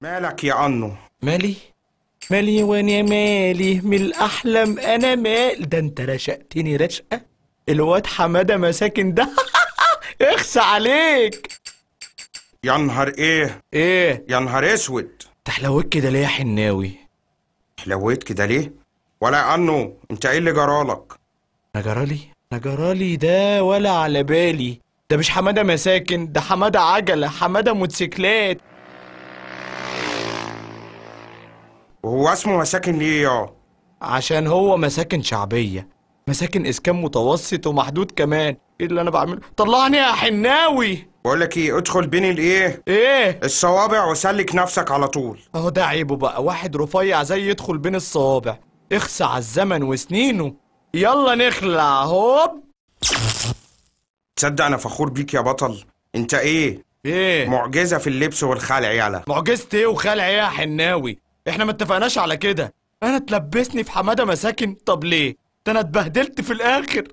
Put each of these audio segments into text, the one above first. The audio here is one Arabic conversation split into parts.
مالك يا أنو مالي؟ مالي وانا مالي من الاحلام أنا مال ده أنت رشقتني رشقة الواد حمادة مساكن ده اخس عليك يا نهار ايه؟ ايه؟ يا نهار اسود تحلويت كده ليه يا حناوي؟ حلويت كده ليه؟ ولا يا أنو أنت إيه اللي جرالك؟ أنا جرالي؟ أنا جرالي ده ولا على بالي ده مش حمادة مساكن ده حمادة عجلة حمادة موتوسيكلات وهو اسمه مساكن ليه يا عشان هو مساكن شعبية مساكن إسكان متوسط ومحدود كمان إيه اللي أنا بعمله طلعني يا حناوي بقول لك إيه ادخل بين الإيه إيه الصوابع وسلك نفسك على طول أهو ده عيبه بقى واحد رفيع زي يدخل بين الصوابع اخسع الزمن وسنينه يلا نخلع هوب تصدق أنا فخور بيك يا بطل أنت إيه؟ إيه؟ معجزة في اللبس والخلع يلا معجزة إيه وخلع إيه يا حناوي؟ احنا ما اتفقناش على كده انا تلبسني في حماده مساكن طب ليه ده انا اتبهدلت في الاخر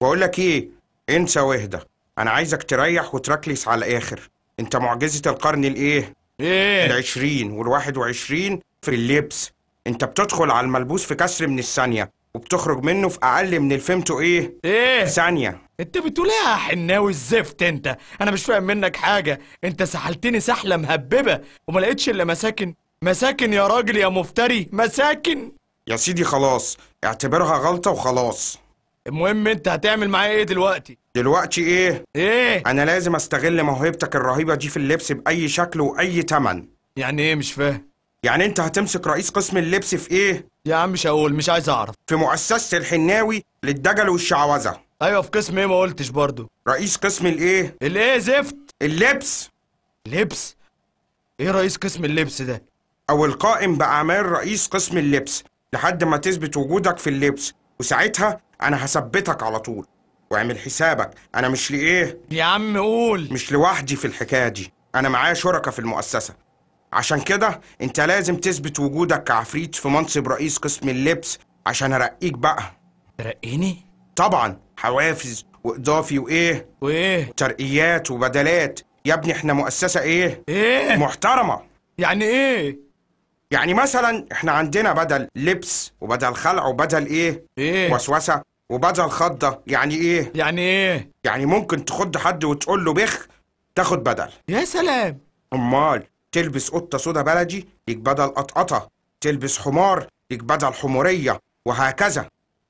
بقول لك ايه انسى واهدى انا عايزك تريح وتركلس على الاخر انت معجزه القرن الايه ايه العشرين والواحد وعشرين في اللبس انت بتدخل على الملبوس في كسر من الثانيه وبتخرج منه في اقل من الفيمتو ايه ايه ثانيه انت بتقول ايه يا حناوي الزفت انت انا مش فاهم منك حاجه انت سحلتني سحله مهببه وما لقيتش الا مساكن مساكن يا راجل يا مفتري مساكن يا سيدي خلاص اعتبرها غلطة وخلاص المهم انت هتعمل معايا ايه دلوقتي دلوقتي ايه ايه انا لازم استغل موهبتك الرهيبة دي في اللبس باي شكل واي تمن يعني ايه مش فاهم يعني انت هتمسك رئيس قسم اللبس في ايه يا عم مش هقول مش عايز اعرف في مؤسسة الحناوي للدجل والشعوذة ايوه في قسم ايه ما قلتش برضو رئيس قسم الايه الايه زفت اللبس لبس ايه رئيس قسم اللبس ده أو القائم بأعمال رئيس قسم اللبس لحد ما تثبت وجودك في اللبس وساعتها أنا هثبتك على طول واعمل حسابك أنا مش لإيه يا عم قول مش لوحدي في الحكاية دي أنا معايا شركة في المؤسسة عشان كده أنت لازم تثبت وجودك كعفريت في منصب رئيس قسم اللبس عشان أرقيك بقى ترقيني؟ طبعا حوافز وإضافي وإيه؟ وإيه؟ ترقيات وبدلات يا ابني احنا مؤسسة إيه؟ إيه؟ محترمة يعني إيه؟ يعني مثلا احنا عندنا بدل لبس وبدل خلع وبدل ايه ايه وسوسه وبدل خضه يعني ايه يعني ايه يعني ممكن تخض حد وتقول له بخ تاخد بدل يا سلام امال تلبس قطه سودا بلدي ليك بدل قطقطه تلبس حمار ليك بدل حموريه وهكذا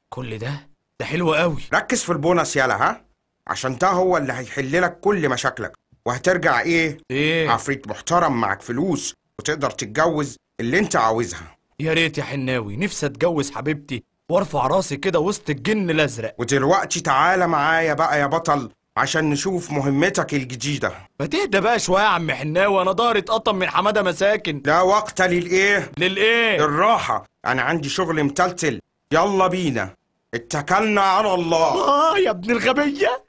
كل ده ده حلو قوي ركز في البونص يالا ها عشان ده هو اللي هيحل لك كل مشاكلك وهترجع ايه ايه عفريت محترم معاك فلوس وتقدر تتجوز اللي انت عاوزها يا ريت يا حناوي نفسي اتجوز حبيبتي وارفع راسي كده وسط الجن الازرق ودلوقتي تعالى معايا بقى يا بطل عشان نشوف مهمتك الجديدة ما تهدى بقى شوية يا عم حناوي أنا ضهري اتقطم من حمادة مساكن لا وقت للإيه؟ للإيه؟ للراحة أنا عندي شغل متلتل يلا بينا اتكلنا على الله آه يا ابن الغبية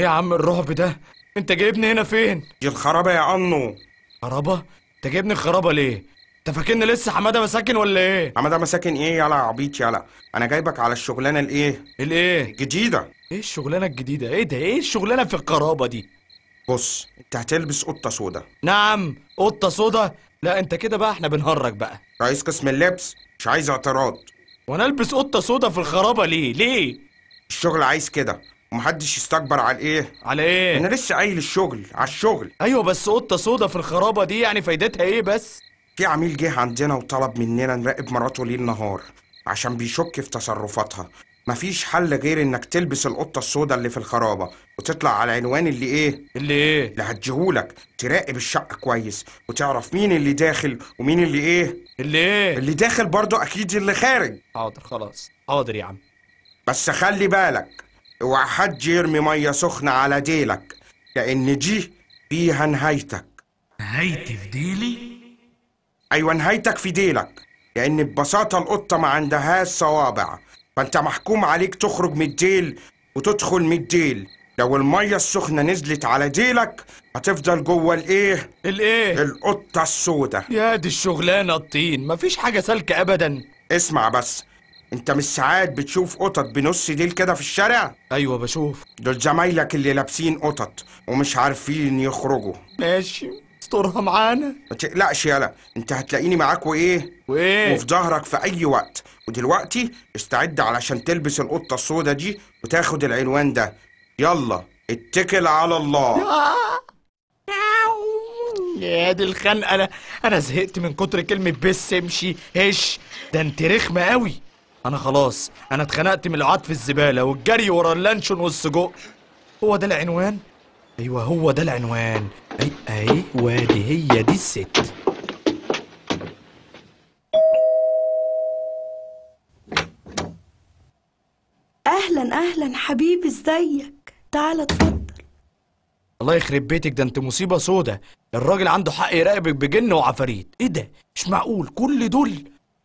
ايه يا عم الرعب ده انت جايبني هنا فين دي الخرابه يا انو خرابه انت جايبني الخرابه ليه انت فاكرني لسه حماده مساكن ولا ايه حماده مساكن ايه يلا يا عبيط يلا؟ انا جايبك على الشغلانه الايه الايه الجديده ايه الشغلانه الجديده ايه ده ايه الشغلانه في الخرابة دي بص انت هتلبس قطه سودا نعم قطه سودا لا انت كده بقى احنا بنهرج بقى عايز قسم اللبس مش عايز اعتراض وانا البس قطه سودا في الخرابه ليه ليه الشغل عايز كده ومحدش يستكبر على الايه على ايه انا لسه قايل الشغل على الشغل ايوه بس قطه سودا في الخرابه دي يعني فايدتها ايه بس في عميل جه عندنا وطلب مننا نراقب مراته ليل نهار عشان بيشك في تصرفاتها مفيش حل غير انك تلبس القطه السودا اللي في الخرابه وتطلع على العنوان اللي ايه اللي ايه اللي هتجيهولك تراقب الشقه كويس وتعرف مين اللي داخل ومين اللي ايه اللي ايه اللي داخل برضه اكيد اللي خارج حاضر خلاص حاضر يا عم بس خلي بالك اوعى حد يرمي مية سخنة على ديلك لأن دي فيها نهايتك نهايتي في ديلي؟ أيوة نهايتك في ديلك لأن ببساطة القطة ما عندهاش صوابع فأنت محكوم عليك تخرج من الديل وتدخل من الديل لو المية السخنة نزلت على ديلك هتفضل جوه الايه؟ الايه؟ القطة السوداء يا دي الشغلانة الطين مفيش حاجة سالكة أبدا اسمع بس انت مش ساعات بتشوف قطط بنص ديل كده في الشارع ايوه بشوف دول زمايلك اللي لابسين قطط ومش عارفين يخرجوا ماشي استرها معانا ما تقلقش يالا انت هتلاقيني معاك وايه وايه وفي ظهرك في اي وقت ودلوقتي استعد علشان تلبس القطه السودا دي وتاخد العنوان ده يلا اتكل على الله يا دي الخنقه انا انا زهقت من كتر كلمه بس امشي هش ده انت رخمه قوي انا خلاص انا اتخنقت من العطف الزباله والجري ورا اللانشون والسجق هو ده العنوان ايوه هو ده العنوان اي اي وادي هي دي الست اهلا اهلا حبيبي ازيك تعال اتفضل الله يخرب بيتك ده انت مصيبه سودة الراجل عنده حق يراقبك بجن وعفاريت ايه ده مش معقول كل دول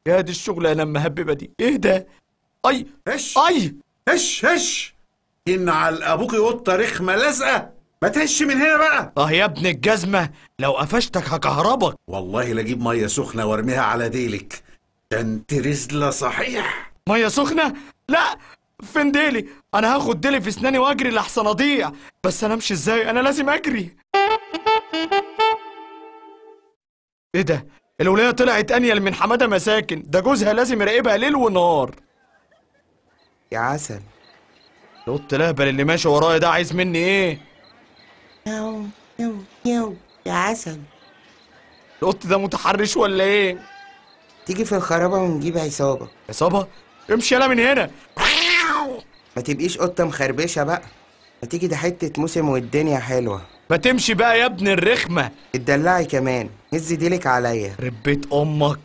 يا دي الشغلانه مهببة دي ايه ده اي هش اي هش هش ان على أبوك قطه رخمه لازقه ما تهش من هنا بقى اه يا ابن الجزمه لو قفشتك هكهربك والله لا اجيب ميه سخنه وارميها على ديلك ده انت رزله صحيح ميه سخنه لا فين ديلي انا هاخد ديلي في اسناني واجري لحسن اضيع بس انا امشي ازاي انا لازم اجري ايه ده الولاية طلعت أنيل من حمادة مساكن ده جوزها لازم يراقبها ليل ونهار يا عسل القط الاهبل اللي ماشي ورايا ده عايز مني ايه ياو ياو ياو يا عسل القط ده متحرش ولا ايه تيجي في الخرابة ونجيب عصابة عصابة امشي يلا من هنا ما تبقيش قطة مخربشة بقى ما تيجي ده حتة موسم والدنيا حلوة ما تمشي بقى يا ابن الرخمة اتدلعي كمان هز ديلك عليا ربيت أمك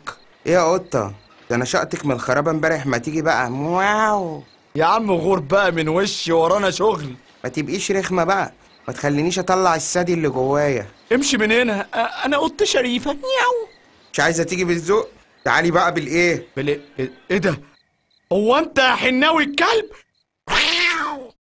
إيه يا قطة ده أنا شقتك من الخرابة امبارح ما تيجي بقى واو يا عم غور بقى من وشي ورانا شغل ما تبقيش رخمة بقى ما تخلينيش أطلع الثدي اللي جوايا امشي من هنا أنا قط شريفة نياو مش عايزة تيجي بالذوق تعالي بقى بالإيه بال إيه ده هو أنت يا حناوي الكلب